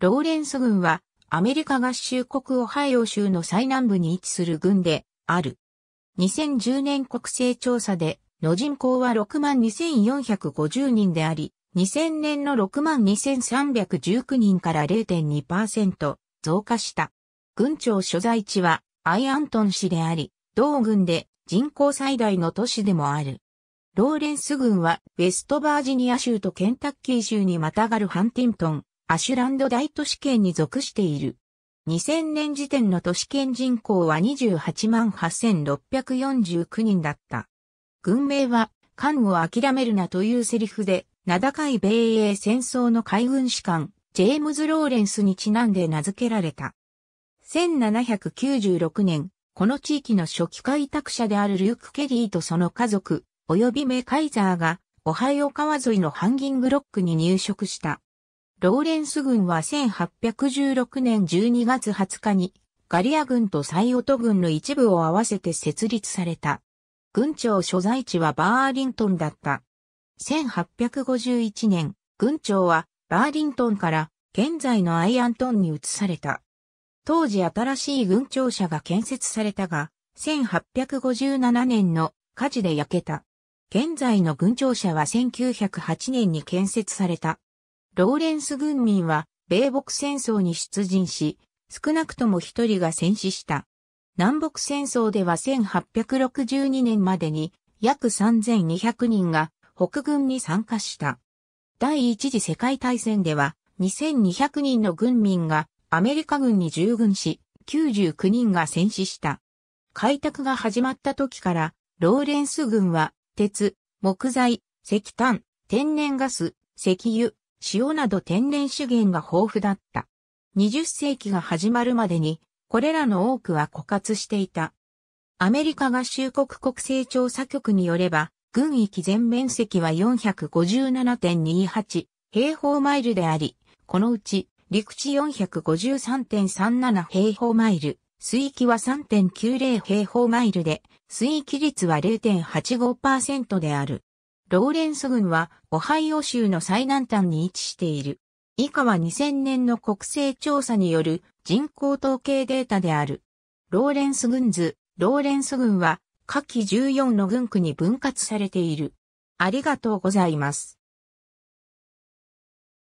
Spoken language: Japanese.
ローレンス軍はアメリカ合衆国オハイオ州の最南部に位置する軍である。2010年国勢調査での人口は62,450人であり、2000年の62,319人から0.2%増加した。軍庁所在地はアイアントン市であり、同軍で人口最大の都市でもある。ローレンス軍はウェストバージニア州とケンタッキー州にまたがるハンティントン、アシュランド大都市圏に属している。2000年時点の都市圏人口は28万8649人だった。軍名は、艦を諦めるなというセリフで、名高い米英戦争の海軍士官、ジェームズ・ローレンスにちなんで名付けられた。1796年、この地域の初期開拓者であるルーク・ケリーとその家族、及びメ・カイザーが、オハイオ川沿いのハンギングロックに入植した。ローレンス軍は1816年12月20日に、ガリア軍とサイオト軍の一部を合わせて設立された。軍庁所在地はバーリントンだった。1851年、軍庁はバーリントンから現在のアイアントンに移された。当時新しい軍庁舎が建設されたが、1857年の火事で焼けた。現在の軍庁舎は1908年に建設された。ローレンス軍民は、米北戦争に出陣し、少なくとも一人が戦死した。南北戦争では1862年までに約3200人が北軍に参加した。第一次世界大戦では2200人の軍民がアメリカ軍に従軍し、99人が戦死した。開拓が始まった時から、ローレンス軍は鉄、木材、石炭、天然ガス、石油、塩など天然資源が豊富だった。20世紀が始まるまでに、これらの多くは枯渇していた。アメリカ合衆国国勢調査局によれば、軍域全面積は457.28平方マイルであり、このうち陸地453.37平方マイル、水域は3.90平方マイルで、水域率は0.85%である。ローレンス郡は、オハイオ州の最南端に位置している。以下は2000年の国勢調査による人口統計データである。ローレンス郡図、ローレンス郡は、下記14の郡区に分割されている。ありがとうございます。